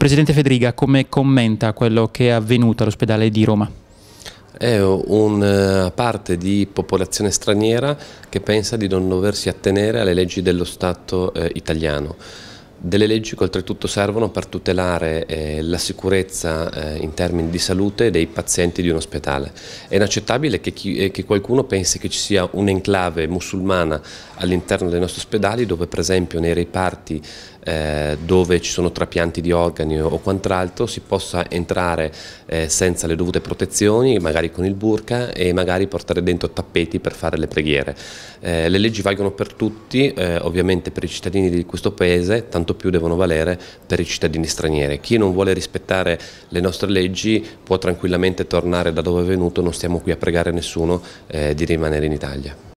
Presidente Federica, come commenta quello che è avvenuto all'ospedale di Roma? È una eh, parte di popolazione straniera che pensa di non doversi attenere alle leggi dello Stato eh, italiano. Delle leggi che oltretutto servono per tutelare eh, la sicurezza eh, in termini di salute dei pazienti di un ospedale. È inaccettabile che, chi, eh, che qualcuno pensi che ci sia un'enclave musulmana all'interno dei nostri ospedali dove per esempio nei reparti eh, dove ci sono trapianti di organi o quant'altro si possa entrare eh, senza le dovute protezioni, magari con il burka e magari portare dentro tappeti per fare le preghiere. Eh, le leggi valgono per tutti, ovviamente per i cittadini di questo paese, tanto quanto più devono valere per i cittadini stranieri. Chi non vuole rispettare le nostre leggi può tranquillamente tornare da dove è venuto, non stiamo qui a pregare nessuno eh, di rimanere in Italia.